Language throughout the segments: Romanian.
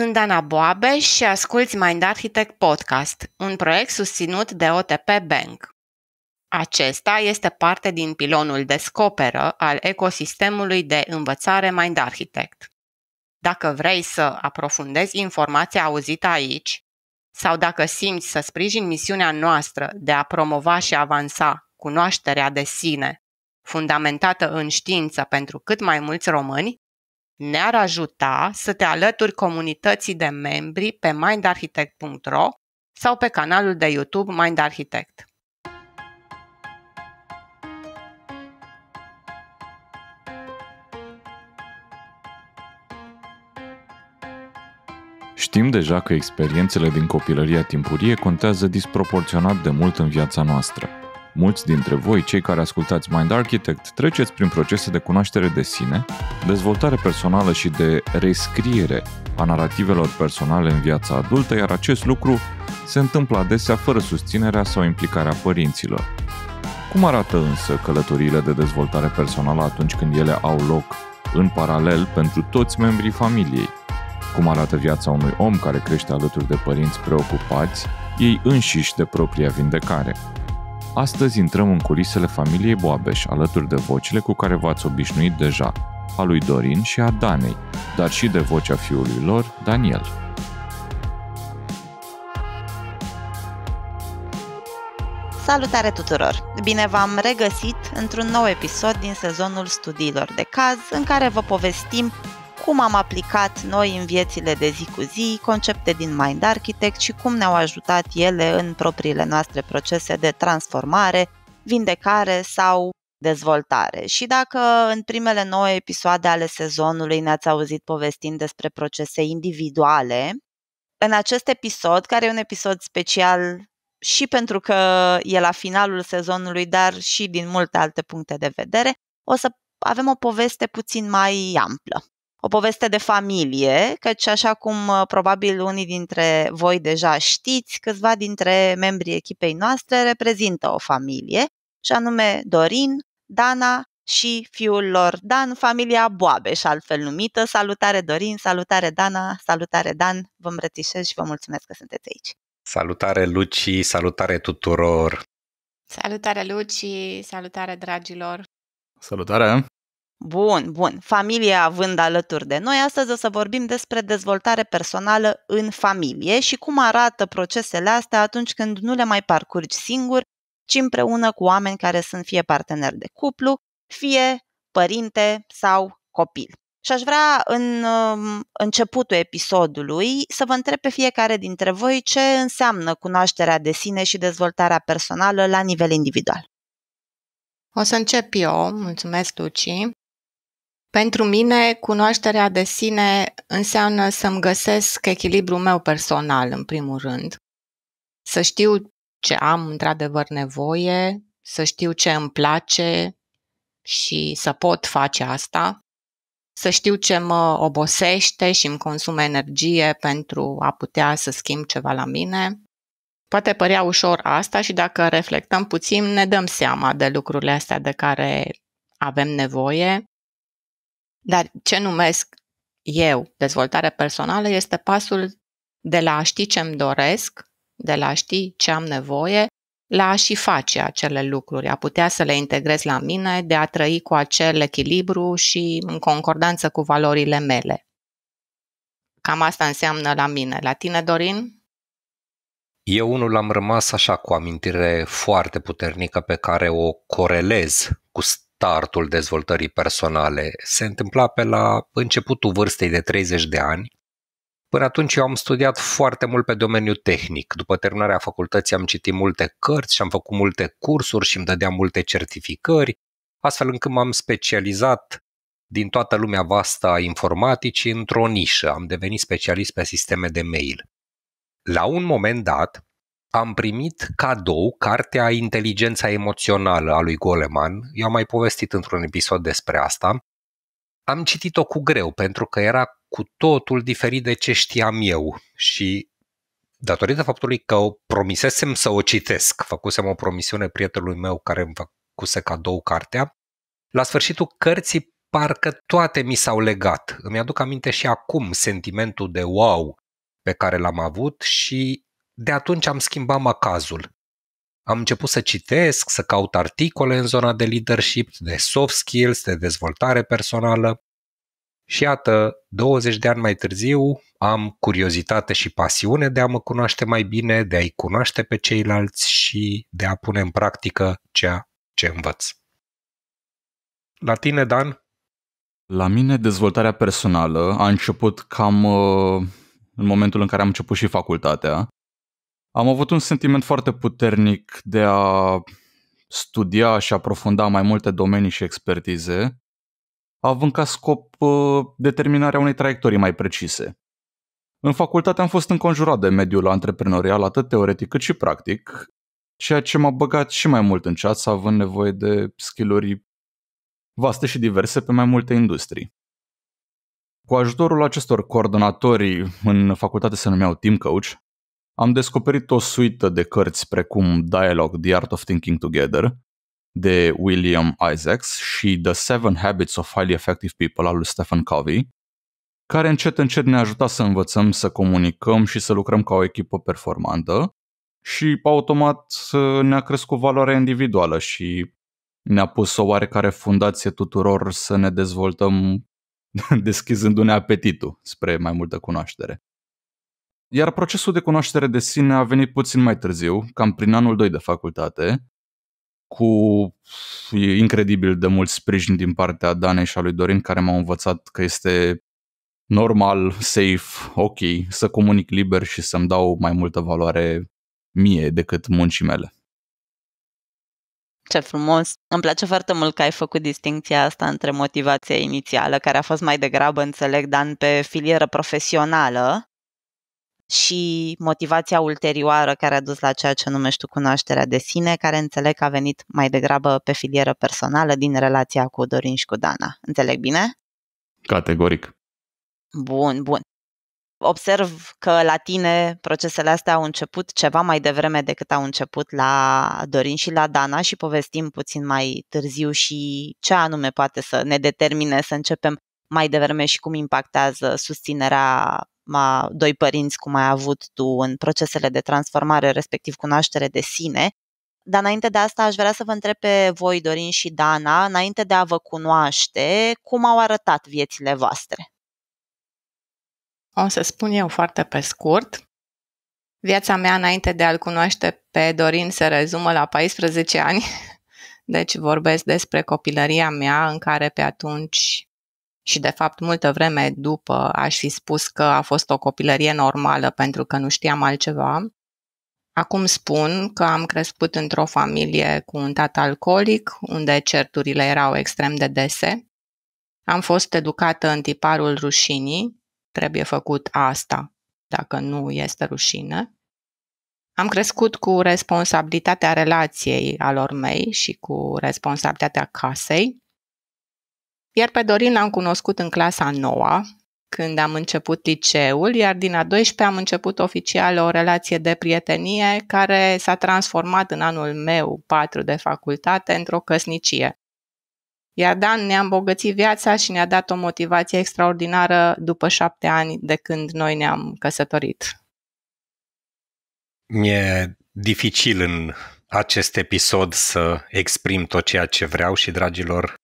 sunt Dana Boabe și asculți Mind Architect Podcast, un proiect susținut de OTP Bank. Acesta este parte din pilonul Descoperă al ecosistemului de învățare Mind Architect. Dacă vrei să aprofundezi informația auzită aici, sau dacă simți să sprijin misiunea noastră de a promova și avansa cunoașterea de sine, fundamentată în știință pentru cât mai mulți români, ne-ar ajuta să te alături comunității de membri pe mindarchitect.ro sau pe canalul de YouTube Mind Architect. Știm deja că experiențele din copilăria timpurie contează disproporționat de mult în viața noastră. Mulți dintre voi, cei care ascultați Mind Architect, treceți prin procese de cunoaștere de sine, dezvoltare personală și de rescriere a narativelor personale în viața adultă, iar acest lucru se întâmplă adesea fără susținerea sau implicarea părinților. Cum arată însă călătoriile de dezvoltare personală atunci când ele au loc în paralel pentru toți membrii familiei? Cum arată viața unui om care crește alături de părinți preocupați, ei înșiși de propria vindecare? Astăzi intrăm în culisele familiei Boabeș, alături de vocile cu care v-ați obișnuit deja, a lui Dorin și a Danei, dar și de vocea fiului lor, Daniel. Salutare tuturor! Bine v-am regăsit într-un nou episod din sezonul studiilor de caz în care vă povestim cum am aplicat noi în viețile de zi cu zi concepte din Mind Architect și cum ne-au ajutat ele în propriile noastre procese de transformare, vindecare sau dezvoltare. Și dacă în primele nouă episoade ale sezonului ne-ați auzit povestind despre procese individuale, în acest episod, care e un episod special și pentru că e la finalul sezonului, dar și din multe alte puncte de vedere, o să avem o poveste puțin mai amplă o poveste de familie, căci așa cum uh, probabil unii dintre voi deja știți, câțiva dintre membrii echipei noastre reprezintă o familie, și anume Dorin, Dana și fiul lor Dan, familia Boabeș, altfel numită. Salutare Dorin, salutare Dana, salutare Dan, vă îmbrățișez și vă mulțumesc că sunteți aici. Salutare Luci, salutare tuturor! Salutare Luci, salutare dragilor! Salutare! Bun, bun. Familia având alături de noi, astăzi o să vorbim despre dezvoltare personală în familie și cum arată procesele astea atunci când nu le mai parcurgi singur, ci împreună cu oameni care sunt fie parteneri de cuplu, fie părinte sau copil. Și aș vrea în um, începutul episodului să vă întreb pe fiecare dintre voi ce înseamnă cunoașterea de sine și dezvoltarea personală la nivel individual. O să încep eu, mulțumesc Luci. Pentru mine, cunoașterea de sine înseamnă să-mi găsesc echilibrul meu personal, în primul rând. Să știu ce am într-adevăr nevoie, să știu ce îmi place și să pot face asta, să știu ce mă obosește și îmi consume energie pentru a putea să schimb ceva la mine. Poate părea ușor asta și dacă reflectăm puțin ne dăm seama de lucrurile astea de care avem nevoie dar ce numesc eu dezvoltare personală este pasul de la a ști ce mi doresc, de la a ști ce am nevoie, la a și face acele lucruri, a putea să le integrez la mine, de a trăi cu acel echilibru și în concordanță cu valorile mele. Cam asta înseamnă la mine. La tine, Dorin? Eu unul am rămas așa cu o amintire foarte puternică pe care o corelez cu startul dezvoltării personale. Se întâmpla pe la începutul vârstei de 30 de ani. Până atunci eu am studiat foarte mult pe domeniul tehnic. După terminarea facultății am citit multe cărți și am făcut multe cursuri și îmi dădeam multe certificări, astfel încât m-am specializat din toată lumea vastă a informaticii într-o nișă. Am devenit specialist pe sisteme de mail. La un moment dat, am primit cadou cartea Inteligența emoțională a lui Goleman. Eu am mai povestit într-un episod despre asta. Am citit-o cu greu pentru că era cu totul diferit de ce știam eu și datorită faptului că o promisesem să o citesc, făcusem o promisiune prietenului meu care îmi făcuse cadou cartea, la sfârșitul cărții parcă toate mi s-au legat. Îmi aduc aminte și acum sentimentul de wow pe care l-am avut și de atunci am schimbat macazul. Am început să citesc, să caut articole în zona de leadership, de soft skills, de dezvoltare personală. Și iată, 20 de ani mai târziu, am curiozitate și pasiune de a mă cunoaște mai bine, de a-i cunoaște pe ceilalți și de a pune în practică ceea ce învăț. La tine, Dan? La mine dezvoltarea personală a început cam uh, în momentul în care am început și facultatea am avut un sentiment foarte puternic de a studia și aprofunda mai multe domenii și expertize, având ca scop uh, determinarea unei traiectorii mai precise. În facultate am fost înconjurat de mediul antreprenorial, atât teoretic cât și practic, ceea ce m-a băgat și mai mult în ceață, având nevoie de skill vaste și diverse pe mai multe industrii. Cu ajutorul acestor coordonatori în facultate se numeau team coach, am descoperit o suită de cărți precum Dialogue, The Art of Thinking Together, de William Isaacs și The Seven Habits of Highly Effective People al lui Stephen Covey, care încet încet ne ajuta să învățăm, să comunicăm și să lucrăm ca o echipă performantă și automat ne-a crescut valoarea individuală și ne-a pus o oarecare fundație tuturor să ne dezvoltăm deschizându-ne apetitul spre mai multă cunoaștere. Iar procesul de cunoaștere de sine a venit puțin mai târziu, cam prin anul 2 de facultate, cu incredibil de mult sprijin din partea Danei și a lui Dorin, care m-au învățat că este normal, safe, ok, să comunic liber și să-mi dau mai multă valoare mie decât muncii mele. Ce frumos! Îmi place foarte mult că ai făcut distinția asta între motivația inițială, care a fost mai degrabă, înțeleg, Dan, pe filieră profesională, și motivația ulterioară care a dus la ceea ce numești tu cunoașterea de sine, care înțeleg că a venit mai degrabă pe filieră personală din relația cu Dorin și cu Dana. Înțeleg bine? Categoric. Bun, bun. Observ că la tine procesele astea au început ceva mai devreme decât au început la Dorin și la Dana și povestim puțin mai târziu și ce anume poate să ne determine să începem mai devreme și cum impactează susținerea ma, doi părinți, cum ai avut tu în procesele de transformare, respectiv cu naștere de sine. Dar înainte de asta aș vrea să vă întreb pe voi, Dorin și Dana, înainte de a vă cunoaște, cum au arătat viețile voastre? O să spun eu foarte pe scurt. Viața mea înainte de a-l cunoaște pe Dorin se rezumă la 14 ani, deci vorbesc despre copilăria mea în care pe atunci și de fapt multă vreme după aș fi spus că a fost o copilărie normală pentru că nu știam altceva. Acum spun că am crescut într-o familie cu un tată alcoolic, unde certurile erau extrem de dese. Am fost educată în tiparul rușinii, trebuie făcut asta dacă nu este rușine. Am crescut cu responsabilitatea relației alor mei și cu responsabilitatea casei. Iar pe Dorin am cunoscut în clasa 9, când am început liceul, iar din a 12 am început oficial o relație de prietenie care s-a transformat în anul meu 4 de facultate într-o căsnicie. Iar Dan ne-a îmbogățit viața și ne-a dat o motivație extraordinară după șapte ani de când noi ne-am căsătorit. Mi-e dificil în acest episod să exprim tot ceea ce vreau și, dragilor,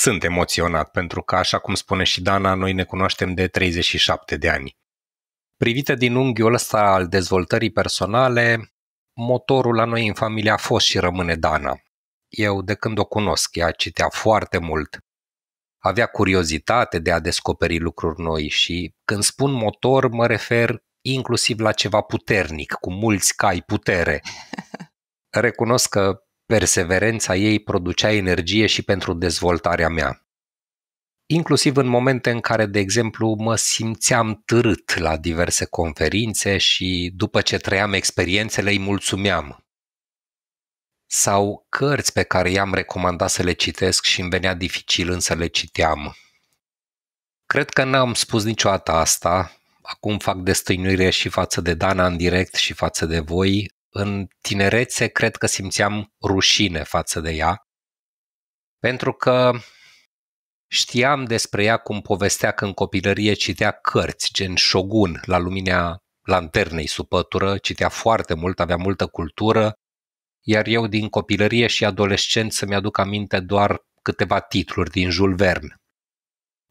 sunt emoționat, pentru că, așa cum spune și Dana, noi ne cunoaștem de 37 de ani. Privită din unghiul ăsta al dezvoltării personale, motorul la noi în familie a fost și rămâne Dana. Eu, de când o cunosc, ea citea foarte mult, avea curiozitate de a descoperi lucruri noi și când spun motor mă refer inclusiv la ceva puternic, cu mulți cai putere. Recunosc că Perseverența ei producea energie și pentru dezvoltarea mea. Inclusiv în momente în care, de exemplu, mă simțeam târât la diverse conferințe și, după ce trăiam experiențele, îi mulțumeam. Sau cărți pe care i-am recomandat să le citesc și îmi venea dificil însă le citeam. Cred că n-am spus niciodată asta, acum fac destăinuire și față de Dana în direct și față de voi, în tinerețe cred că simțeam rușine față de ea, pentru că știam despre ea cum povestea că în copilărie citea cărți, gen Shogun, la lumina lanternei supătură, citea foarte mult, avea multă cultură, iar eu din copilărie și să mi-aduc aminte doar câteva titluri din Jules Verne.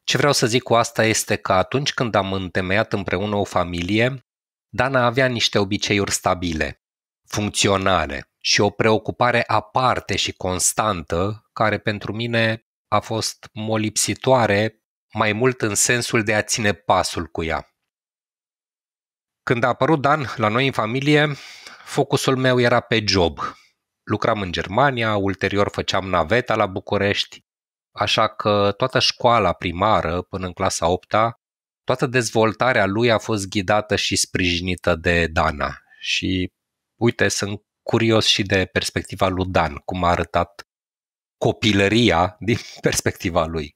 Ce vreau să zic cu asta este că atunci când am întemeiat împreună o familie, Dana avea niște obiceiuri stabile funcționare și o preocupare aparte și constantă, care pentru mine a fost molipsitoare mai mult în sensul de a ține pasul cu ea. Când a apărut Dan la noi în familie, focusul meu era pe job. Lucram în Germania, ulterior făceam naveta la București, așa că toată școala primară până în clasa 8 toată dezvoltarea lui a fost ghidată și sprijinită de Dana și uite, sunt curios și de perspectiva lui Dan, cum a arătat copilăria din perspectiva lui.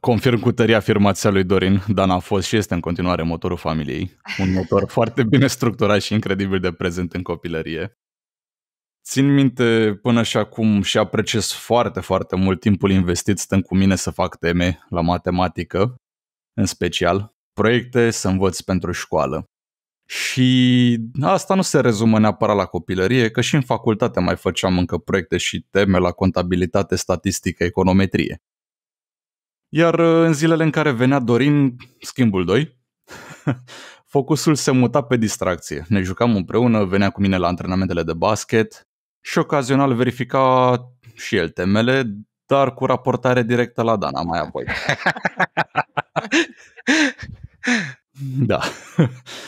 Confirm cu tărie afirmația lui Dorin, Dan a fost și este în continuare motorul familiei. Un motor foarte bine structurat și incredibil de prezent în copilărie. Țin minte până și acum și apreciez foarte, foarte mult timpul investit stând cu mine să fac teme la matematică, în special, proiecte să învăț pentru școală. Și asta nu se rezumă neapărat la copilărie, că și în facultate mai făceam încă proiecte și teme la contabilitate, statistică, econometrie. Iar uh, în zilele în care venea Dorin, schimbul 2, focusul se muta pe distracție. Ne jucam împreună, venea cu mine la antrenamentele de basket și ocazional verifica și el temele, dar cu raportare directă la Dana mai apoi. da.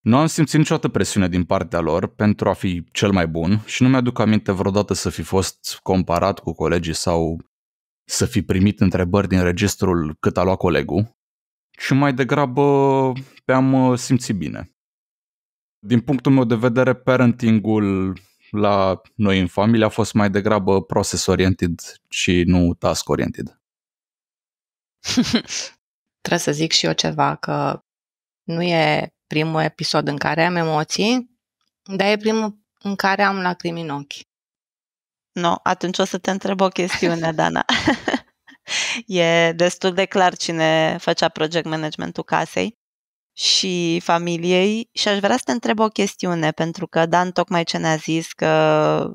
Nu am simțit niciodată presiune din partea lor pentru a fi cel mai bun și nu mi-aduc aminte vreodată să fi fost comparat cu colegii sau să fi primit întrebări din registrul cât a luat colegul, ci mai degrabă pe am uh, simțit bine. Din punctul meu de vedere, parentingul la noi în familie a fost mai degrabă process-oriented și nu task-oriented. Trebuie să zic și eu ceva, că nu e primul episod în care am emoții, dar e primul în care am lacrimi în ochi. Nu, no, atunci o să te întreb o chestiune, Dana. e destul de clar cine făcea project managementul casei și familiei și aș vrea să te întreb o chestiune, pentru că Dan tocmai ce ne-a zis că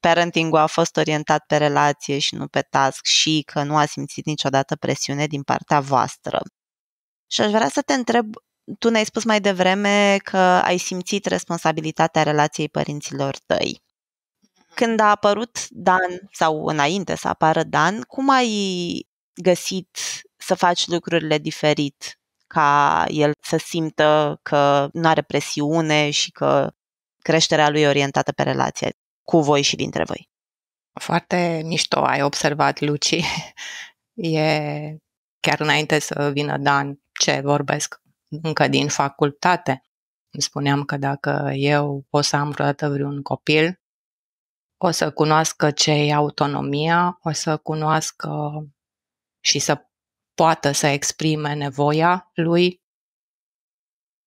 parenting a fost orientat pe relație și nu pe task și că nu a simțit niciodată presiune din partea voastră. Și aș vrea să te întreb tu ne-ai spus mai devreme că ai simțit responsabilitatea relației părinților tăi. Mm-hmm. Când a apărut Dan, sau înainte să apară Dan, cum ai găsit să faci lucrurile diferit ca el să simtă că nu are presiune și că creșterea lui e orientată pe relația cu voi și dintre voi? Foarte mișto ai observat, Luci. E chiar înainte să vină Dan ce vorbesc încă din facultate. Îmi spuneam că dacă eu o să am vreodată vreun copil, o să cunoască ce e autonomia, o să cunoască și să poată să exprime nevoia lui,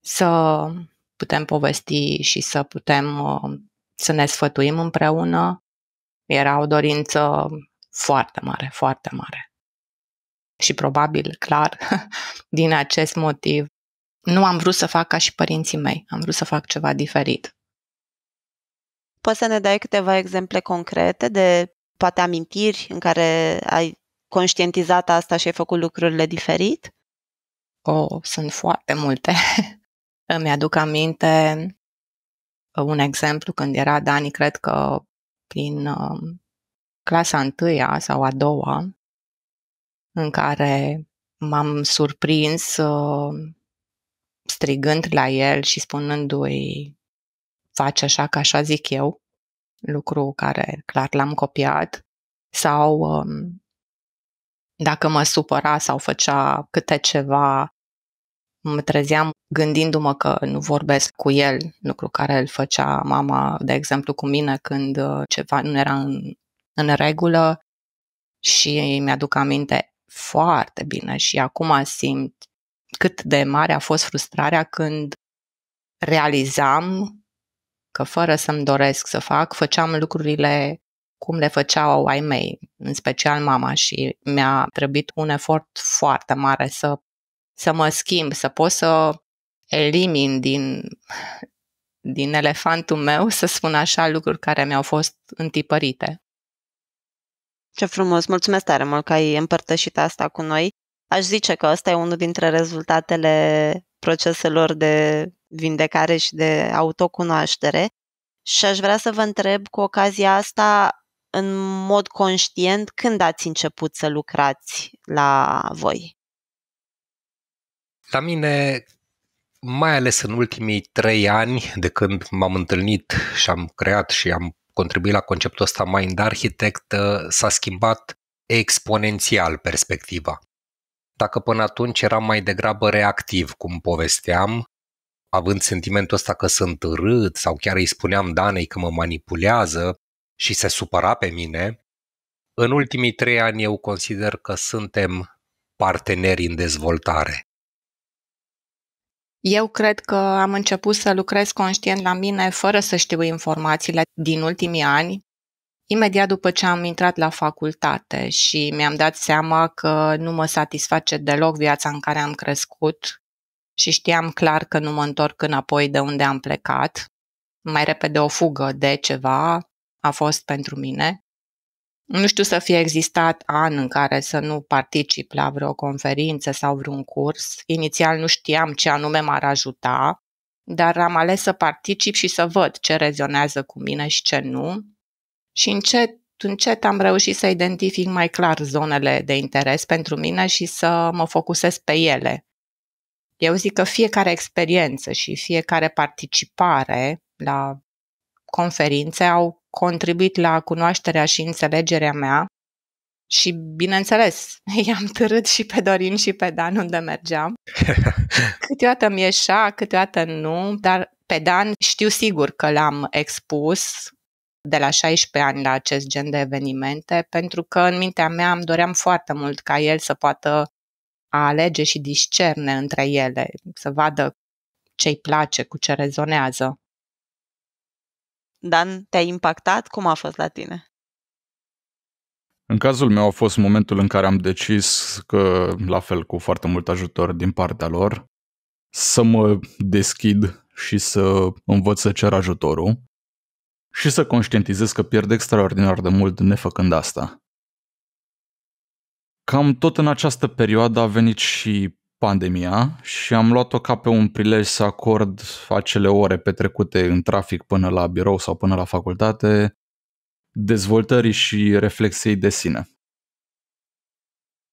să putem povesti și să putem uh, să ne sfătuim împreună. Era o dorință foarte mare, foarte mare. Și probabil, clar, din acest motiv nu am vrut să fac ca și părinții mei, am vrut să fac ceva diferit. Poți să ne dai câteva exemple concrete de poate amintiri în care ai conștientizat asta și ai făcut lucrurile diferit? Oh, sunt foarte multe. Îmi aduc aminte un exemplu când era Dani, cred că prin um, clasa întâia sau a doua, în care m-am surprins uh, strigând la el și spunându-i face așa că așa zic eu, lucru care clar l-am copiat, sau um, dacă mă supăra sau făcea câte ceva, mă trezeam gândindu-mă că nu vorbesc cu el, lucru care îl făcea mama, de exemplu, cu mine când uh, ceva nu era în, în regulă și mi-aduc aminte foarte bine și acum simt cât de mare a fost frustrarea când realizam că fără să-mi doresc să fac, făceam lucrurile cum le făceau ai mei, în special mama și mi-a trebuit un efort foarte mare să, să mă schimb, să pot să elimin din, din elefantul meu, să spun așa, lucruri care mi-au fost întipărite. Ce frumos! Mulțumesc tare mult că ai împărtășit asta cu noi. Aș zice că ăsta e unul dintre rezultatele proceselor de vindecare și de autocunoaștere. Și aș vrea să vă întreb cu ocazia asta, în mod conștient, când ați început să lucrați la voi? La mine, mai ales în ultimii trei ani, de când m-am întâlnit și am creat și am contribuit la conceptul ăsta Mind Architect, s-a schimbat exponențial perspectiva dacă până atunci eram mai degrabă reactiv, cum povesteam, având sentimentul ăsta că sunt râd sau chiar îi spuneam Danei că mă manipulează și se supăra pe mine, în ultimii trei ani eu consider că suntem parteneri în dezvoltare. Eu cred că am început să lucrez conștient la mine fără să știu informațiile din ultimii ani imediat după ce am intrat la facultate și mi-am dat seama că nu mă satisface deloc viața în care am crescut și știam clar că nu mă întorc înapoi de unde am plecat, mai repede o fugă de ceva a fost pentru mine. Nu știu să fie existat an în care să nu particip la vreo conferință sau vreun curs. Inițial nu știam ce anume m-ar ajuta, dar am ales să particip și să văd ce rezonează cu mine și ce nu și încet, încet am reușit să identific mai clar zonele de interes pentru mine și să mă focusez pe ele. Eu zic că fiecare experiență și fiecare participare la conferințe au contribuit la cunoașterea și înțelegerea mea și, bineînțeles, i-am târât și pe Dorin și pe Dan unde mergeam. Câteodată mi ieșea, câteodată nu, dar pe Dan știu sigur că l-am expus de la 16 ani la acest gen de evenimente, pentru că în mintea mea îmi doream foarte mult ca el să poată alege și discerne între ele, să vadă ce i place, cu ce rezonează. Dan, te-a impactat? Cum a fost la tine? În cazul meu a fost momentul în care am decis că, la fel cu foarte mult ajutor din partea lor, să mă deschid și să învăț să cer ajutorul și să conștientizez că pierd extraordinar de mult nefăcând asta. Cam tot în această perioadă a venit și pandemia și am luat-o ca pe un prilej să acord acele ore petrecute în trafic până la birou sau până la facultate dezvoltării și reflexiei de sine.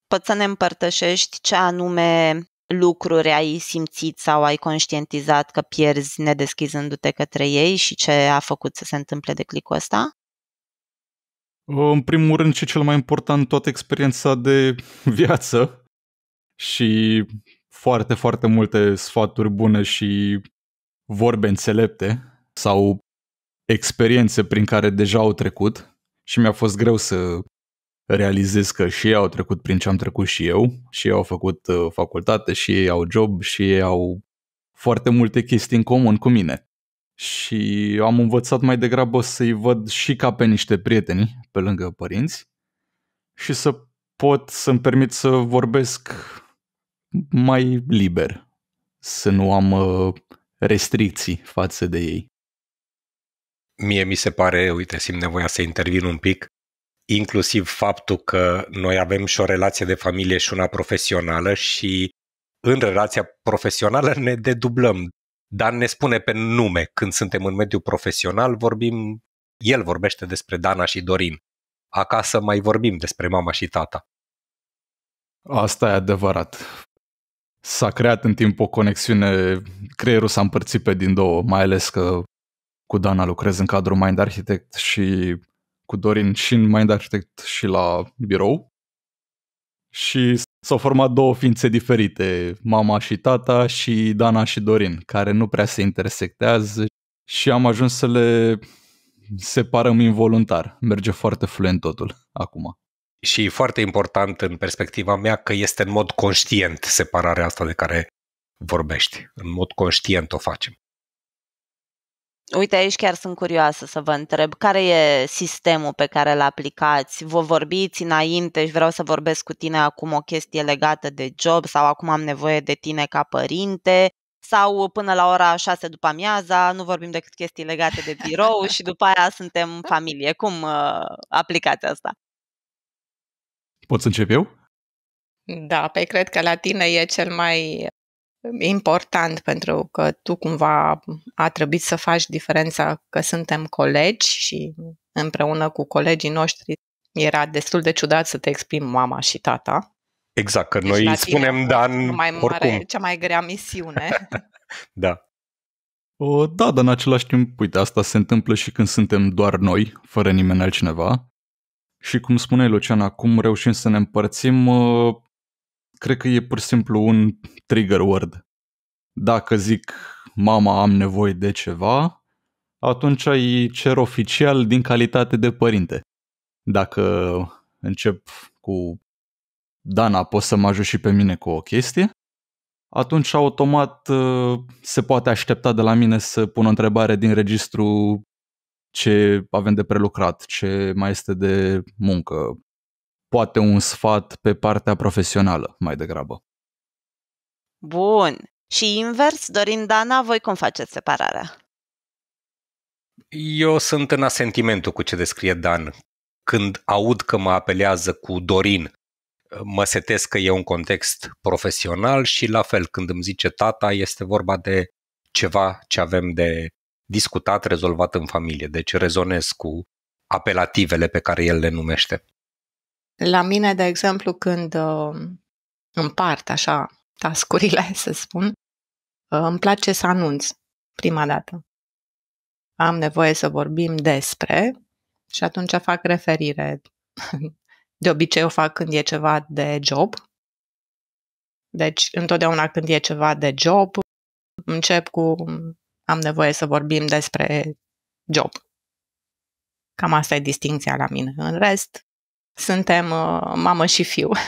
Poți să ne împărtășești ce anume lucruri ai simțit sau ai conștientizat că pierzi nedeschizându-te către ei și ce a făcut să se întâmple de clicul ăsta? În primul rând ce cel mai important, toată experiența de viață și foarte, foarte multe sfaturi bune și vorbe înțelepte sau experiențe prin care deja au trecut și mi-a fost greu să realizez că și ei au trecut prin ce am trecut și eu, și ei au făcut uh, facultate, și ei au job, și ei au foarte multe chestii în comun cu mine. Și am învățat mai degrabă să-i văd și ca pe niște prieteni, pe lângă părinți, și să pot să-mi permit să vorbesc mai liber, să nu am uh, restricții față de ei. Mie mi se pare, uite, simt nevoia să intervin un pic, inclusiv faptul că noi avem și o relație de familie și una profesională și în relația profesională ne dedublăm. Dan ne spune pe nume când suntem în mediul profesional, vorbim, el vorbește despre Dana și Dorin. Acasă mai vorbim despre mama și tata. Asta e adevărat. S-a creat în timp o conexiune, creierul s-a împărțit pe din două, mai ales că cu Dana lucrez în cadrul Mind Architect și cu Dorin și în Mind Architect și la birou. Și s-au format două ființe diferite, mama și tata și Dana și Dorin, care nu prea se intersectează și am ajuns să le separăm involuntar. Merge foarte fluent totul acum. Și e foarte important în perspectiva mea că este în mod conștient separarea asta de care vorbești. În mod conștient o facem. Uite, aici chiar sunt curioasă să vă întreb, care e sistemul pe care îl aplicați? Vă vorbiți înainte și vreau să vorbesc cu tine acum o chestie legată de job sau acum am nevoie de tine ca părinte? Sau până la ora 6 după amiaza nu vorbim decât chestii legate de birou și după aia suntem familie. Cum uh, aplicați asta? Pot să încep eu? Da, pe păi cred că la tine e cel mai important pentru că tu cumva a trebuit să faci diferența că suntem colegi și împreună cu colegii noștri era destul de ciudat să te exprimi mama și tata. Exact, că deci noi îi spunem Dan mai mare, oricum. Cea mai grea misiune. da. O, da, dar în același timp, uite, asta se întâmplă și când suntem doar noi, fără nimeni altcineva. Și cum spuneai, Lucian, acum reușim să ne împărțim uh, cred că e pur și simplu un trigger word. Dacă zic mama am nevoie de ceva, atunci îi cer oficial din calitate de părinte. Dacă încep cu Dana, poți să mă ajut și pe mine cu o chestie, atunci automat uh, se poate aștepta de la mine să pun o întrebare din registru ce avem de prelucrat, ce mai este de muncă, poate un sfat pe partea profesională mai degrabă. Bun. Și invers, Dorin Dana, voi cum faceți separarea? Eu sunt în asentimentul cu ce descrie Dan. Când aud că mă apelează cu Dorin, mă setesc că e un context profesional și la fel când îmi zice tata, este vorba de ceva ce avem de discutat, rezolvat în familie. Deci rezonez cu apelativele pe care el le numește. La mine, de exemplu, când uh, împart așa tascurile, să spun, uh, îmi place să anunț prima dată. Am nevoie să vorbim despre și atunci fac referire. De obicei o fac când e ceva de job. Deci, întotdeauna când e ceva de job, încep cu am nevoie să vorbim despre job. Cam asta e distinția la mine. În rest, suntem uh, mamă și fiu.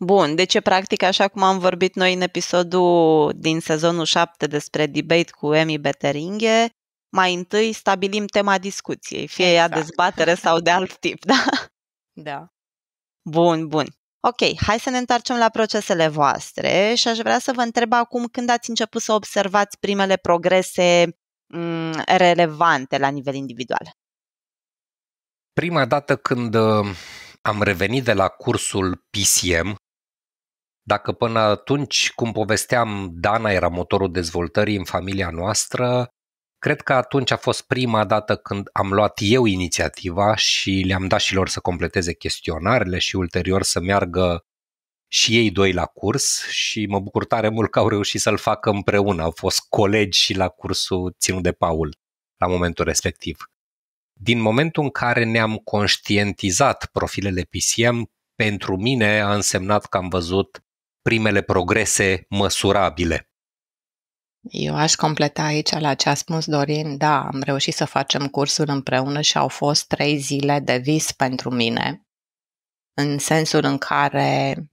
Bun, deci practic așa cum am vorbit noi în episodul din sezonul 7 despre debate cu Emi Beteringhe, mai întâi stabilim tema discuției, fie exact. ea dezbatere sau de alt tip, da? Da. Bun, bun. Ok, hai să ne întoarcem la procesele voastre și aș vrea să vă întreb acum când ați început să observați primele progrese m- mm, relevante la nivel individual prima dată când uh, am revenit de la cursul PCM, dacă până atunci, cum povesteam, Dana era motorul dezvoltării în familia noastră, cred că atunci a fost prima dată când am luat eu inițiativa și le-am dat și lor să completeze chestionarele și ulterior să meargă și ei doi la curs și mă bucur tare mult că au reușit să-l facă împreună. Au fost colegi și la cursul ținut de Paul la momentul respectiv din momentul în care ne-am conștientizat profilele PCM, pentru mine a însemnat că am văzut primele progrese măsurabile. Eu aș completa aici la ce a spus Dorin. Da, am reușit să facem cursul împreună și au fost trei zile de vis pentru mine, în sensul în care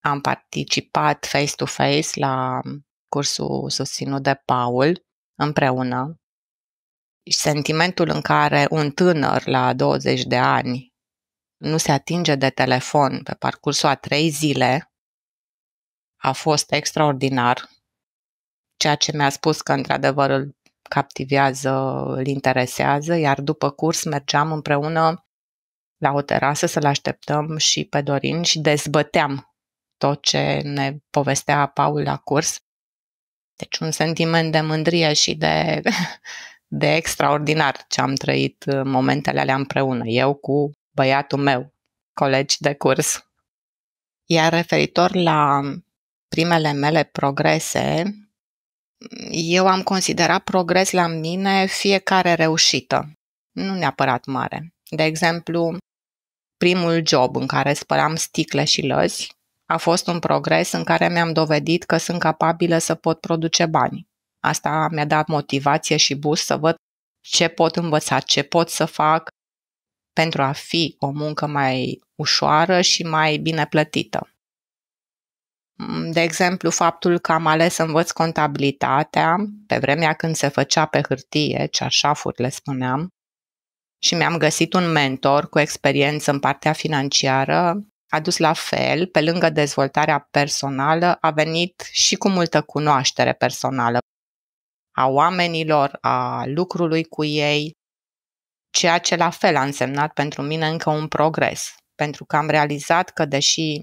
am participat face-to-face la cursul susținut de Paul împreună sentimentul în care un tânăr la 20 de ani nu se atinge de telefon pe parcursul a trei zile a fost extraordinar, ceea ce mi-a spus că într-adevăr îl captivează, îl interesează, iar după curs mergeam împreună la o terasă să-l așteptăm și pe Dorin și dezbăteam tot ce ne povestea Paul la curs. Deci un sentiment de mândrie și de de extraordinar ce am trăit uh, momentele alea împreună, eu cu băiatul meu, colegi de curs. Iar referitor la primele mele progrese, eu am considerat progres la mine fiecare reușită, nu neapărat mare. De exemplu, primul job în care spălam sticle și lăzi a fost un progres în care mi-am dovedit că sunt capabilă să pot produce bani. Asta mi-a dat motivație și boost să văd ce pot învăța, ce pot să fac pentru a fi o muncă mai ușoară și mai bine plătită. Mm, de exemplu, faptul că am ales să învăț contabilitatea pe vremea când se făcea pe hârtie, așa le spuneam, și mi-am găsit un mentor cu experiență în partea financiară, a dus la fel, pe lângă dezvoltarea personală, a venit și cu multă cunoaștere personală, a oamenilor, a lucrului cu ei, ceea ce la fel a însemnat pentru mine încă un progres, pentru că am realizat că deși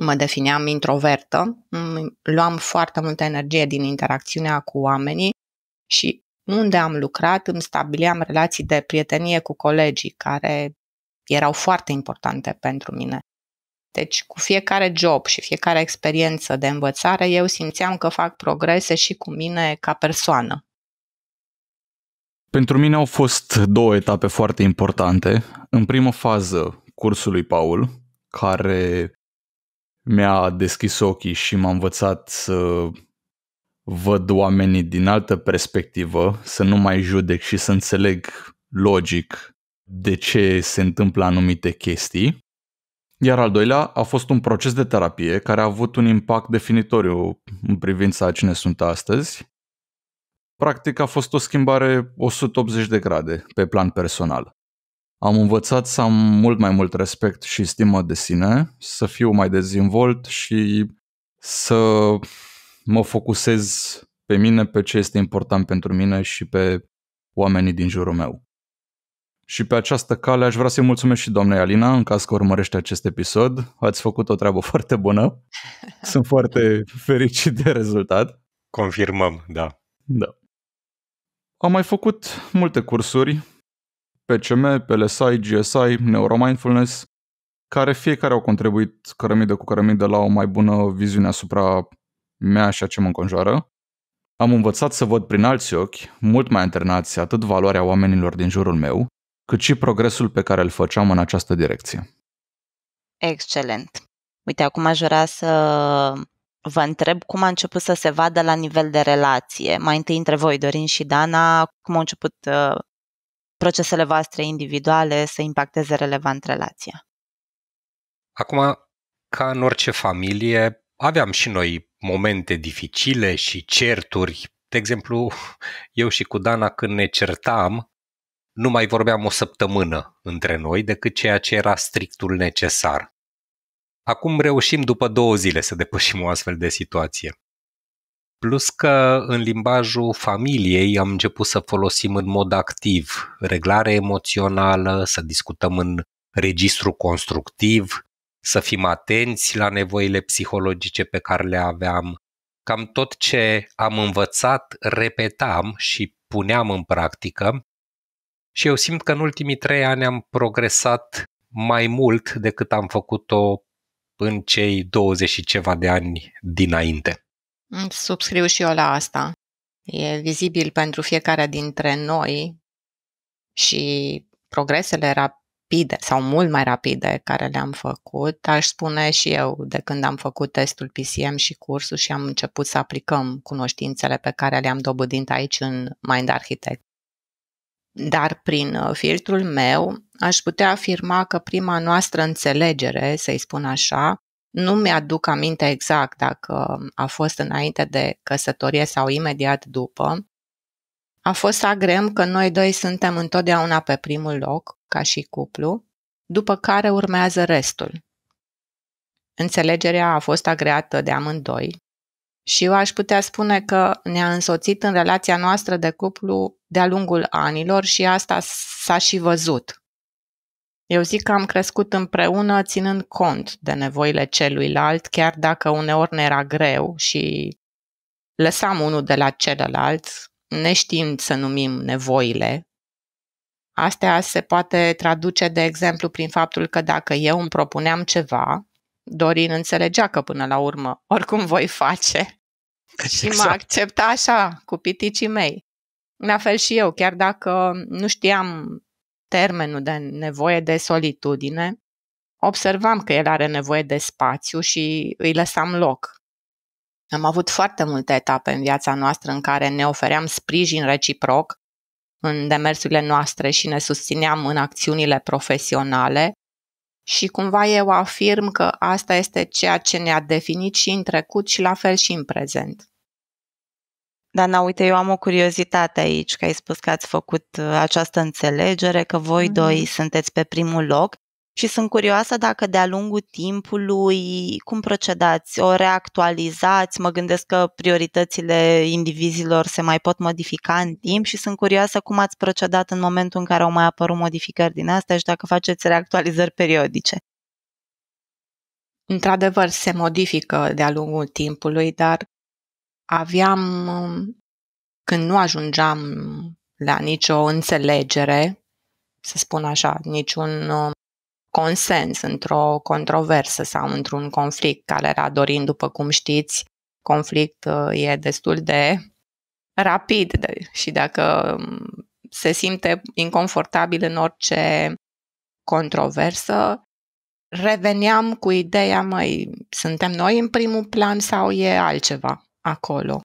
mă defineam introvertă, luam foarte multă energie din interacțiunea cu oamenii și unde am lucrat îmi stabileam relații de prietenie cu colegii care erau foarte importante pentru mine. Deci cu fiecare job și fiecare experiență de învățare eu simțeam că fac progrese și cu mine ca persoană. Pentru mine au fost două etape foarte importante. În prima fază, cursul lui Paul, care mi-a deschis ochii și m-a învățat să văd oamenii din altă perspectivă, să nu mai judec și să înțeleg logic de ce se întâmplă anumite chestii. Iar al doilea a fost un proces de terapie care a avut un impact definitoriu în privința a cine sunt astăzi. Practic a fost o schimbare 180 de grade pe plan personal. Am învățat să am mult mai mult respect și stimă de sine, să fiu mai dezvolt și să mă focusez pe mine, pe ce este important pentru mine și pe oamenii din jurul meu. Și pe această cale aș vrea să-i mulțumesc și doamnei Alina, în caz că urmărește acest episod. Ați făcut o treabă foarte bună. Sunt foarte fericit de rezultat. Confirmăm, da. Da. Am mai făcut multe cursuri, PCM, PLSI, GSI, Neuromindfulness, care fiecare au contribuit cărămidă cu cărămidă la o mai bună viziune asupra mea și a ce mă înconjoară. Am învățat să văd prin alți ochi, mult mai internați, atât valoarea oamenilor din jurul meu, cât și progresul pe care îl făceam în această direcție. Excelent. Uite, acum aș vrea să vă întreb cum a început să se vadă la nivel de relație. Mai întâi între voi, Dorin și Dana, cum au început uh, procesele voastre individuale să impacteze relevant relația? Acum, ca în orice familie, aveam și noi momente dificile și certuri. De exemplu, eu și cu Dana când ne certam, nu mai vorbeam o săptămână între noi decât ceea ce era strictul necesar. Acum reușim după două zile să depășim o astfel de situație. Plus că în limbajul familiei am început să folosim în mod activ reglare emoțională, să discutăm în registru constructiv, să fim atenți la nevoile psihologice pe care le aveam. Cam tot ce am învățat repetam și puneam în practică și eu simt că în ultimii trei ani am progresat mai mult decât am făcut-o în cei 20 și ceva de ani dinainte. Subscriu și eu la asta. E vizibil pentru fiecare dintre noi și progresele rapide sau mult mai rapide care le-am făcut, aș spune și eu de când am făcut testul PCM și cursul și am început să aplicăm cunoștințele pe care le-am dobândit aici în Mind Architect. Dar prin uh, filtrul meu aș putea afirma că prima noastră înțelegere, să-i spun așa, nu mi-aduc aminte exact dacă a fost înainte de căsătorie sau imediat după. A fost să agrem că noi doi suntem întotdeauna pe primul loc, ca și cuplu, după care urmează restul. Înțelegerea a fost agreată de amândoi și eu aș putea spune că ne-a însoțit în relația noastră de cuplu de-a lungul anilor și asta s-a și văzut. Eu zic că am crescut împreună ținând cont de nevoile celuilalt, chiar dacă uneori ne era greu și lăsam unul de la celălalt, neștiind să numim nevoile. Astea se poate traduce, de exemplu, prin faptul că dacă eu îmi propuneam ceva, Dorin înțelegea că până la urmă oricum voi face exact. mă accepta așa, cu piticii mei. La fel și eu, chiar dacă nu știam termenul de nevoie de solitudine, observam că el are nevoie de spațiu și îi lăsam loc. Am avut foarte multe etape în viața noastră în care ne ofeream sprijin reciproc în demersurile noastre și ne susțineam în acțiunile profesionale și cumva eu afirm că asta este ceea ce ne-a definit și în trecut și la fel și în prezent. Dana, uite, eu am o curiozitate aici, că ai spus că ați făcut uh, această înțelegere, că voi mm-hmm. doi sunteți pe primul loc și sunt curioasă dacă de-a lungul timpului, cum procedați? O reactualizați? Mă gândesc că prioritățile indivizilor se mai pot modifica în timp și sunt curioasă cum ați procedat în momentul în care au mai apărut modificări din astea și dacă faceți reactualizări periodice. Într-adevăr, se modifică de-a lungul timpului, dar aveam, când nu ajungeam la nicio înțelegere, să spun așa, niciun consens într-o controversă sau într-un conflict care era dorind, după cum știți, conflict e destul de rapid de, și dacă se simte inconfortabil în orice controversă, reveneam cu ideea, mai suntem noi în primul plan sau e altceva? acolo.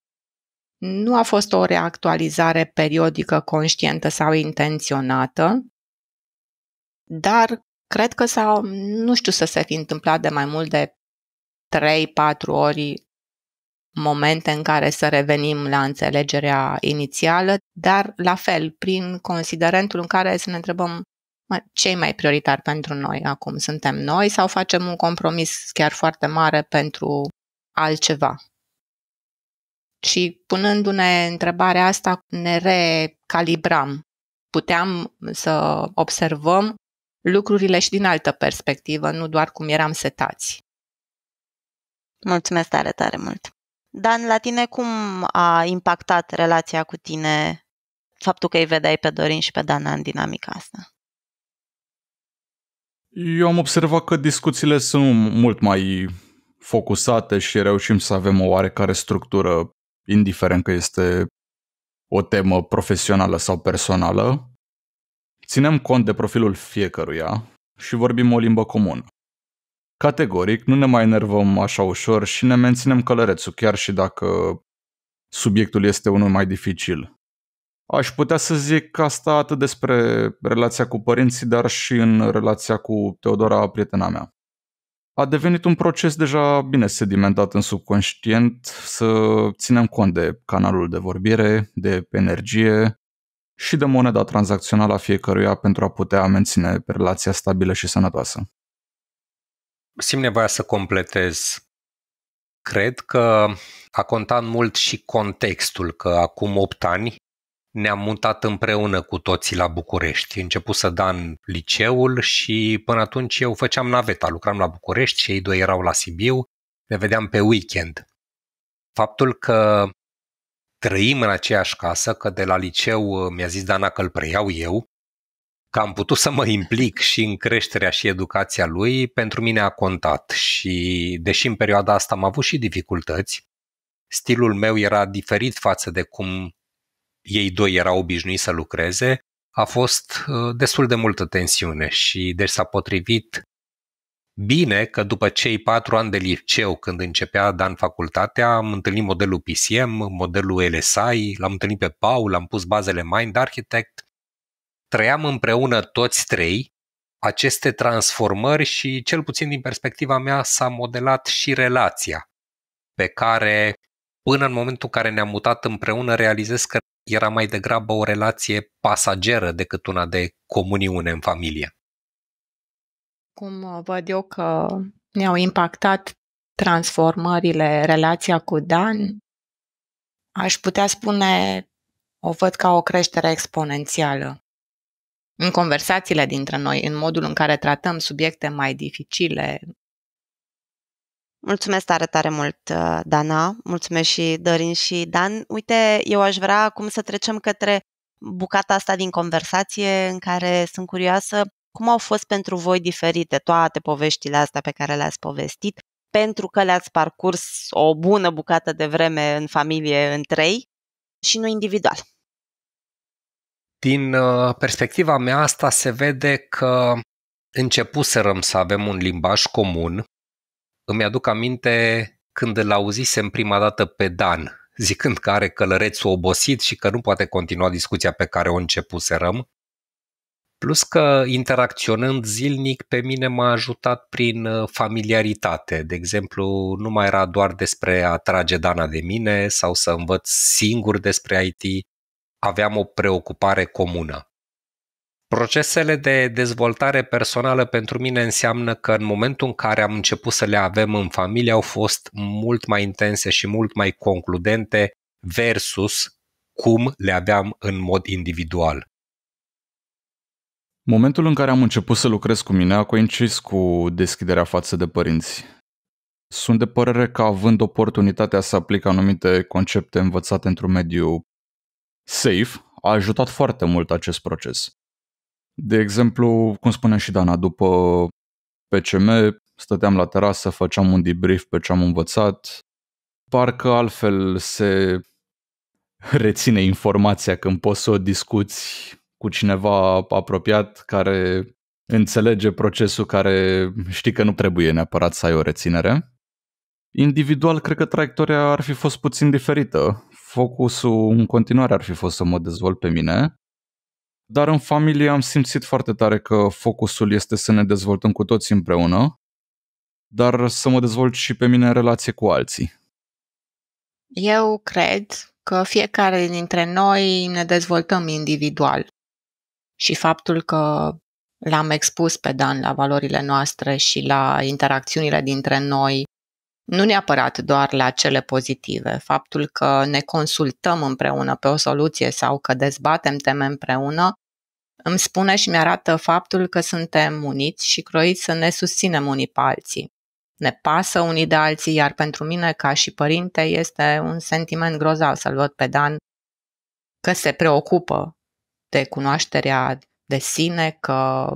Nu a fost o reactualizare periodică, conștientă sau intenționată, dar cred că s-a, nu știu să se fi întâmplat de mai mult de 3-4 ori momente în care să revenim la înțelegerea inițială, dar la fel, prin considerentul în care să ne întrebăm ce e mai prioritar pentru noi acum? Suntem noi sau facem un compromis chiar foarte mare pentru altceva? Și punându-ne întrebarea asta, ne recalibram. Puteam să observăm lucrurile și din altă perspectivă, nu doar cum eram setați. Mulțumesc tare, tare mult! Dan, la tine cum a impactat relația cu tine faptul că îi vedeai pe Dorin și pe Dana în dinamica asta? Eu am observat că discuțiile sunt mult mai focusate și reușim să avem o oarecare structură indiferent că este o temă profesională sau personală, ținem cont de profilul fiecăruia și vorbim o limbă comună. Categoric, nu ne mai enervăm așa ușor și ne menținem călărețul, chiar și dacă subiectul este unul mai dificil. Aș putea să zic asta atât despre relația cu părinții, dar și în relația cu Teodora, prietena mea a devenit un proces deja bine sedimentat în subconștient să ținem cont de canalul de vorbire, de energie și de moneda tranzacțională a fiecăruia pentru a putea menține relația stabilă și sănătoasă. Simt nevoia să completez. Cred că a contat mult și contextul, că acum 8 ani ne-am mutat împreună cu toții la București. Început să dan liceul și până atunci eu făceam naveta, lucram la București și ei doi erau la Sibiu, ne vedeam pe weekend. Faptul că trăim în aceeași casă, că de la liceu uh, mi-a zis Dana că îl preiau eu, că am putut să mă implic și în creșterea și educația lui, pentru mine a contat și deși în perioada asta am avut și dificultăți, stilul meu era diferit față de cum ei doi erau obișnuiți să lucreze, a fost uh, destul de multă tensiune și deci s-a potrivit bine că după cei patru ani de liceu, când începea Dan facultatea, am întâlnit modelul PCM, modelul LSI, l-am întâlnit pe Paul, am pus bazele Mind Architect. Trăiam împreună toți trei aceste transformări și, cel puțin din perspectiva mea, s-a modelat și relația pe care, până în momentul în care ne-am mutat împreună, realizez că era mai degrabă o relație pasageră decât una de comuniune în familie. Cum uh, văd eu că ne-au impactat transformările, relația cu Dan, aș putea spune, o văd ca o creștere exponențială. În conversațiile dintre noi, în modul în care tratăm subiecte mai dificile, Mulțumesc tare, tare mult, uh, Dana. Mulțumesc și Dorin și Dan. Uite, eu aș vrea acum să trecem către bucata asta din conversație în care sunt curioasă cum au fost pentru voi diferite toate poveștile astea pe care le-ați povestit, pentru că le-ați parcurs o bună bucată de vreme în familie, în trei, și nu individual. Din uh, perspectiva mea asta se vede că începuserăm să avem un limbaj comun îmi aduc aminte când îl auzisem prima dată pe Dan, zicând că are călărețul obosit și că nu poate continua discuția pe care o începuserăm. Plus că interacționând zilnic pe mine m-a ajutat prin uh, familiaritate. De exemplu, nu mai era doar despre a trage Dana de mine sau să învăț singur despre IT. Aveam o preocupare comună. Procesele de dezvoltare personală pentru mine înseamnă că în momentul în care am început să le avem în familie au fost mult mai intense și mult mai concludente versus cum le aveam în mod individual. Momentul în care am început să lucrez cu mine a coincis cu deschiderea față de părinți. Sunt de părere că având oportunitatea să aplic anumite concepte învățate într-un mediu safe, a ajutat foarte mult acest proces. De exemplu, cum spunea și Dana, după PCM stăteam la terasă, făceam un debrief pe ce am învățat. Parcă altfel se reține informația când poți să o discuți cu cineva apropiat care înțelege procesul, care știi că nu trebuie neapărat să ai o reținere. Individual, cred că traiectoria ar fi fost puțin diferită. Focusul în continuare ar fi fost să mă dezvolt pe mine, dar în familie am simțit foarte tare că focusul este să ne dezvoltăm cu toți împreună, dar să mă dezvolt și pe mine în relație cu alții. Eu cred că fiecare dintre noi ne dezvoltăm individual și faptul că l-am expus pe Dan la valorile noastre și la interacțiunile dintre noi nu neapărat doar la cele pozitive. Faptul că ne consultăm împreună pe o soluție sau că dezbatem teme împreună îmi spune și mi-arată faptul că suntem uniți și croiți să ne susținem unii pe alții. Ne pasă unii de alții, iar pentru mine, ca și părinte, este un sentiment grozav să-l văd pe Dan că se preocupă de cunoașterea de sine, că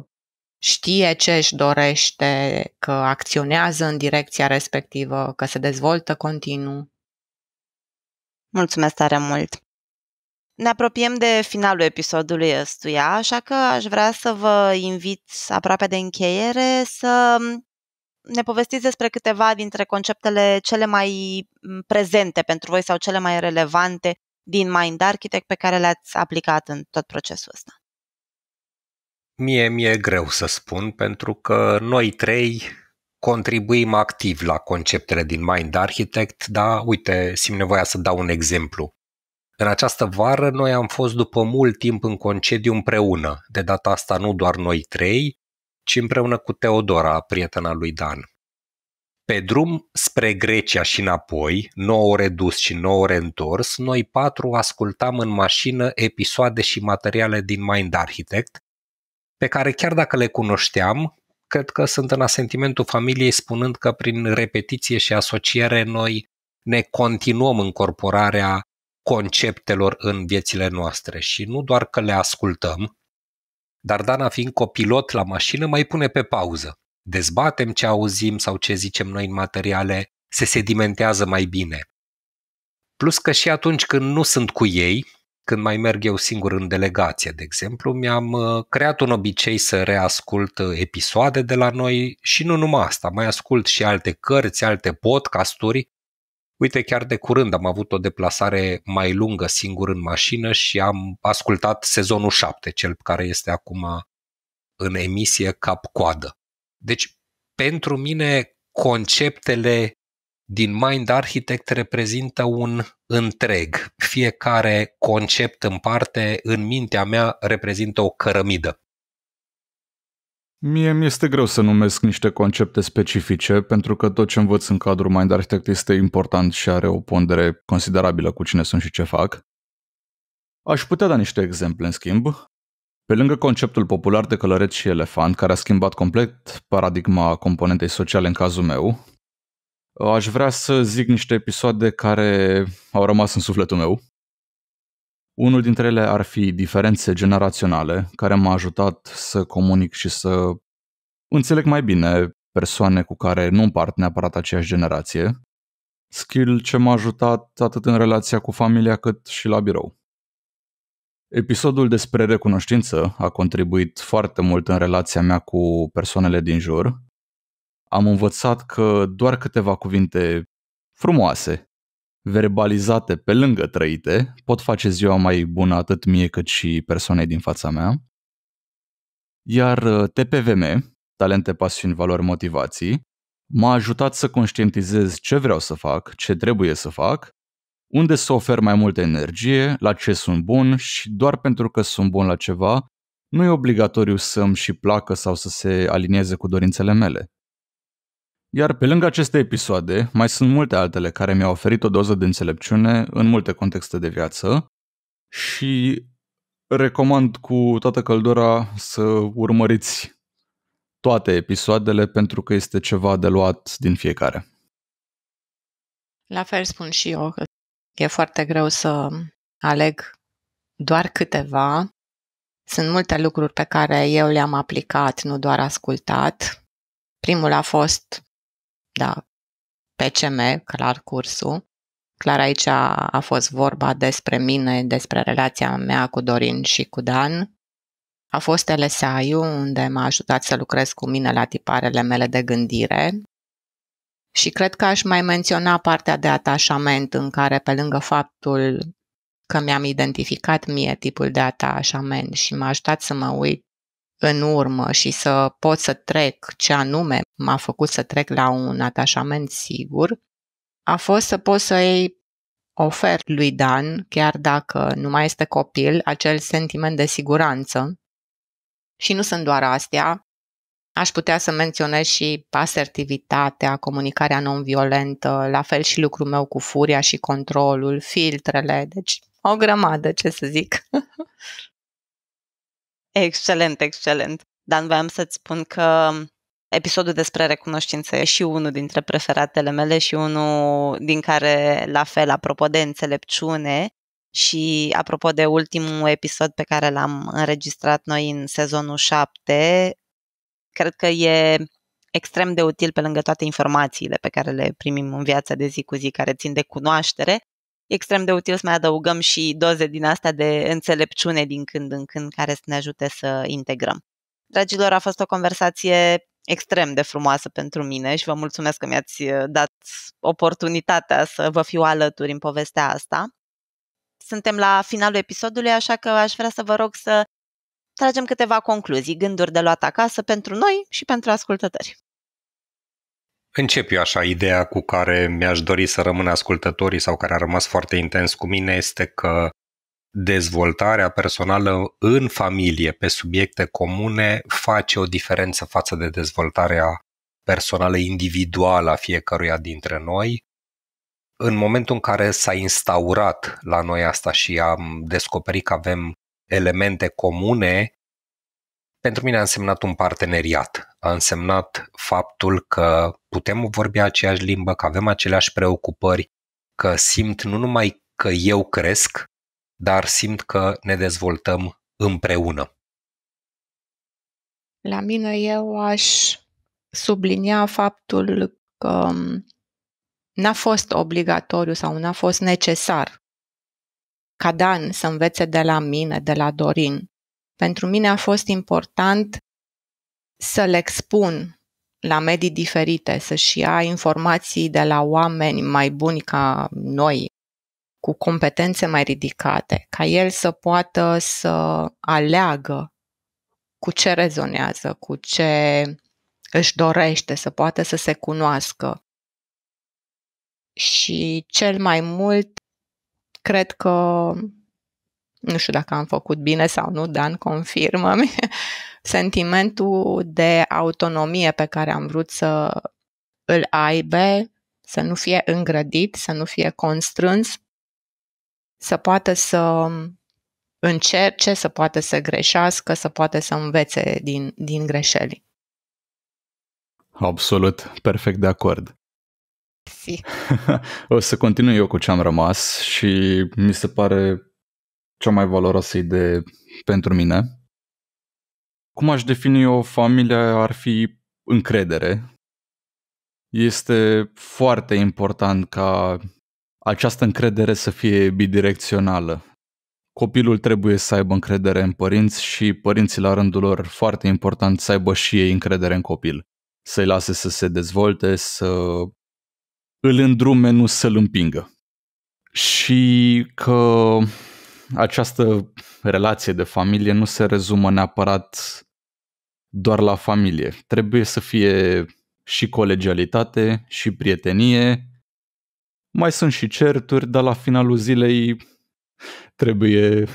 știe ce își dorește, că acționează în direcția respectivă, că se dezvoltă continuu. Mulțumesc tare mult! Ne apropiem de finalul episodului ăstuia, așa că aș vrea să vă invit aproape de încheiere să ne povestiți despre câteva dintre conceptele cele mai prezente pentru voi sau cele mai relevante din Mind Architect pe care le-ați aplicat în tot procesul ăsta. Mie mi-e greu să spun, pentru că noi trei contribuim activ la conceptele din Mind Architect, dar uite, simt nevoia să dau un exemplu. În această vară noi am fost după mult timp în concediu împreună, de data asta nu doar noi trei, ci împreună cu Teodora, prietena lui Dan. Pe drum spre Grecia și înapoi, 9 ore dus și 9 ore întors, noi patru ascultam în mașină episoade și materiale din Mind Architect, pe care chiar dacă le cunoșteam, cred că sunt în asentimentul familiei spunând că prin repetiție și asociere noi ne continuăm încorporarea conceptelor în viețile noastre și nu doar că le ascultăm, dar Dana fiind copilot la mașină mai pune pe pauză. Dezbatem ce auzim sau ce zicem noi în materiale, se sedimentează mai bine. Plus că și atunci când nu sunt cu ei, când mai merg eu singur în delegație, de exemplu, mi-am uh, creat un obicei să reascult uh, episoade de la noi și nu numai asta, mai ascult și alte cărți, alte podcasturi. Uite, chiar de curând am avut o deplasare mai lungă singur în mașină și am ascultat sezonul 7, cel care este acum în emisie cap-coadă. Deci, pentru mine, conceptele din Mind Architect reprezintă un întreg. Fiecare concept în parte, în mintea mea, reprezintă o cărămidă. Mie mi este greu să numesc niște concepte specifice, pentru că tot ce învăț în cadrul Mind Architect este important și are o pondere considerabilă cu cine sunt și ce fac. Aș putea da niște exemple, în schimb. Pe lângă conceptul popular de călăreț și elefant, care a schimbat complet paradigma componentei sociale în cazul meu, aș vrea să zic niște episoade care au rămas în sufletul meu. Unul dintre ele ar fi diferențe generaționale, care m-a ajutat să comunic și să înțeleg mai bine persoane cu care nu împart neapărat aceeași generație. Skill ce m-a ajutat atât în relația cu familia cât și la birou. Episodul despre recunoștință a contribuit foarte mult în relația mea cu persoanele din jur, am învățat că doar câteva cuvinte frumoase, verbalizate pe lângă trăite, pot face ziua mai bună atât mie cât și persoanei din fața mea. Iar uh, TPVM, Talente, Pasiuni, Valori, Motivații, m-a ajutat să conștientizez ce vreau să fac, ce trebuie să fac, unde să ofer mai multă energie, la ce sunt bun și doar pentru că sunt bun la ceva, nu e obligatoriu să mi și placă sau să se alinieze cu dorințele mele. Iar pe lângă aceste episoade, mai sunt multe altele care mi-au oferit o doză de înțelepciune în multe contexte de viață și recomand cu toată căldura să urmăriți toate episoadele pentru că este ceva de luat din fiecare. La fel spun și eu că e foarte greu să aleg doar câteva. Sunt multe lucruri pe care eu le-am aplicat, nu doar ascultat. Primul a fost da, PCM, clar cursul. Clar aici a, a fost vorba despre mine, despre relația mea cu Dorin și cu Dan. A fost LSI-ul unde m-a ajutat să lucrez cu mine la tiparele mele de gândire, și cred că aș mai menționa partea de atașament, în care, pe lângă faptul că mi-am identificat mie tipul de atașament și m-a ajutat să mă uit în urmă și să pot să trec ce anume m-a făcut să trec la un atașament sigur, a fost să pot să i ofer lui Dan, chiar dacă nu mai este copil, acel sentiment de siguranță. Și nu sunt doar astea, aș putea să menționez și asertivitatea, comunicarea non-violentă, la fel și lucrul meu cu furia și controlul, filtrele, deci o grămadă, ce să zic. Excelent, excelent. Dan, voiam să-ți spun că episodul despre recunoștință e și unul dintre preferatele mele și unul din care, la fel, apropo de înțelepciune și apropo de ultimul episod pe care l-am înregistrat noi în sezonul 7, cred că e extrem de util pe lângă toate informațiile pe care le primim în viața de zi cu zi care țin de cunoaștere, extrem de util să mai adăugăm și doze din astea de înțelepciune din când în când care să ne ajute să integrăm. Dragilor, a fost o conversație extrem de frumoasă pentru mine și vă mulțumesc că mi-ați uh, dat oportunitatea să vă fiu alături în povestea asta. Suntem la finalul episodului, așa că aș vrea să vă rog să tragem câteva concluzii, gânduri de luat acasă pentru noi și pentru ascultători încep eu așa, ideea cu care mi-aș dori să rămână ascultătorii sau care a rămas foarte intens cu mine este că dezvoltarea personală în familie pe subiecte comune face o diferență față de dezvoltarea personală individuală a fiecăruia dintre noi. În momentul în care s-a instaurat la noi asta și am descoperit că avem elemente comune, pentru mine a însemnat un parteneriat. A însemnat faptul că putem vorbi aceeași limbă, că avem aceleași preocupări, că simt nu numai că eu cresc, dar simt că ne dezvoltăm împreună. La mine eu aș sublinia faptul că um, n-a fost obligatoriu sau n-a fost necesar ca Dan să învețe de la mine, de la Dorin, pentru mine a fost important să le expun la medii diferite, să-și ia informații de la oameni mai buni ca noi, cu competențe mai ridicate, ca el să poată să aleagă cu ce rezonează, cu ce își dorește, să poată să se cunoască. Și cel mai mult, cred că nu știu dacă am făcut bine sau nu, Dan confirmă sentimentul de autonomie pe care am vrut să îl aibă, să nu fie îngrădit, să nu fie constrâns, să poată să încerce, să poată să greșească, să poată să învețe din, din greșeli. Absolut, perfect de acord. Si. o să continui eu cu ce am rămas și mi se pare cea mai valoroasă idee pentru mine. Cum aș defini o familie ar fi încredere. Este foarte important ca această încredere să fie bidirecțională. Copilul trebuie să aibă încredere în părinți și părinții la rândul lor foarte important să aibă și ei încredere în copil. Să-i lase să se dezvolte, să îl îndrume, nu să-l împingă. Și că această relație de familie nu se rezumă neapărat doar la familie. Trebuie să fie și colegialitate, și prietenie, mai sunt și certuri, dar la finalul zilei trebuie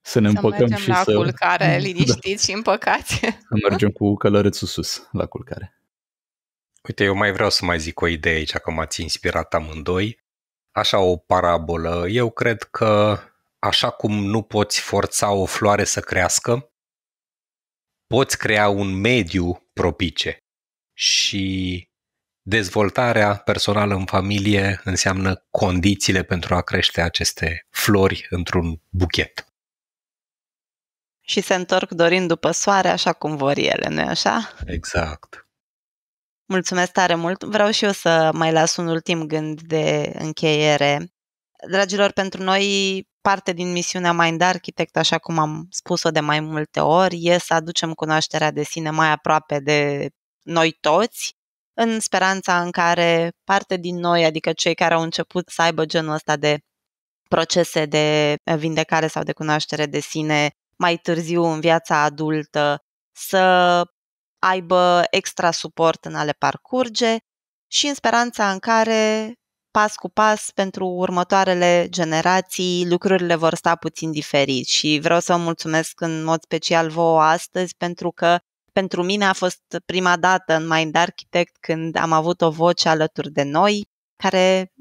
să ne să împăcăm și la să... culcare da. liniștiți da. și împăcați. Să mergem cu călărețul sus la culcare. Uite, eu mai vreau să mai zic o idee aici, că m-ați inspirat amândoi. Așa o parabolă. Eu cred că așa cum nu poți forța o floare să crească, poți crea un mediu propice și dezvoltarea personală în familie înseamnă condițiile pentru a crește aceste flori într-un buchet. Și se întorc dorind după soare așa cum vor ele, nu așa? Exact. Mulțumesc tare mult. Vreau și eu să mai las un ultim gând de încheiere Dragilor, pentru noi parte din misiunea Mind Architect, așa cum am spus-o de mai multe ori, e să aducem cunoașterea de sine mai aproape de noi toți, în speranța în care parte din noi, adică cei care au început să aibă genul ăsta de procese de vindecare sau de cunoaștere de sine mai târziu în viața adultă, să aibă extra suport în a le parcurge și în speranța în care pas cu pas pentru următoarele generații lucrurile vor sta puțin diferit și vreau să mulțumesc în mod special vouă astăzi pentru că pentru mine a fost prima dată în Mind Architect când am avut o voce alături de noi care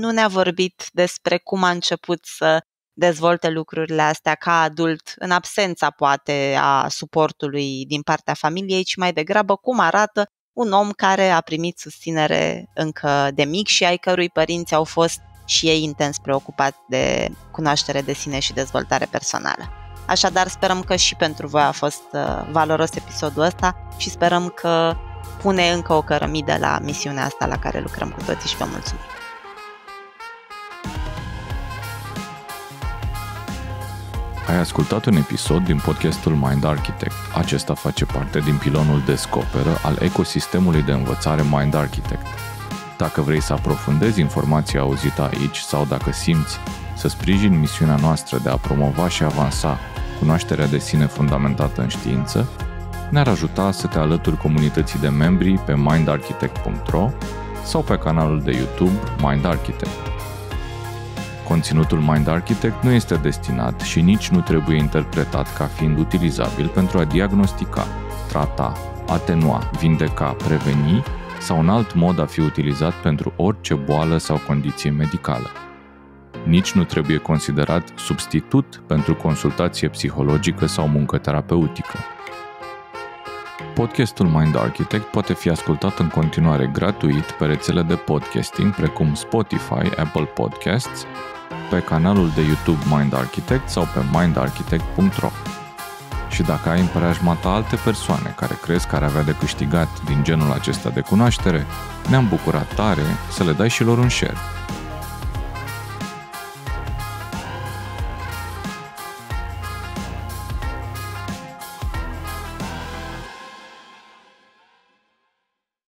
nu ne-a vorbit despre cum a început să dezvolte lucrurile astea ca adult, în absența poate a suportului din partea familiei, ci mai degrabă cum arată un om care a primit susținere încă de mic și ai cărui părinți au fost și ei intens preocupați de cunoaștere de sine și dezvoltare personală. Așadar, sperăm că și pentru voi a fost uh, valoros episodul ăsta și sperăm că pune încă o cărămidă la misiunea asta la care lucrăm cu toții și vă mulțumim. Ai ascultat un episod din podcastul Mind Architect. Acesta face parte din pilonul Descoperă al ecosistemului de învățare Mind Architect. Dacă vrei să aprofundezi informația auzită aici sau dacă simți să sprijin misiunea noastră de a promova și avansa cunoașterea de sine fundamentată în știință, ne-ar ajuta să te alături comunității de membri pe mindarchitect.ro sau pe canalul de YouTube Mind Architect. Conținutul Mind Architect nu este destinat și nici nu trebuie interpretat ca fiind utilizabil pentru a diagnostica, trata, atenua, vindeca, preveni sau în alt mod a fi utilizat pentru orice boală sau condiție medicală. Nici nu trebuie considerat substitut pentru consultație psihologică sau muncă terapeutică. Podcastul Mind Architect poate fi ascultat în continuare gratuit pe rețele de podcasting precum Spotify, Apple Podcasts, pe canalul de YouTube Mind Architect sau pe mindarchitect.ro. Și dacă ai în preajma ta alte persoane care crezi că ar avea de câștigat din genul acesta de cunoaștere, ne-am bucurat tare să le dai și lor un share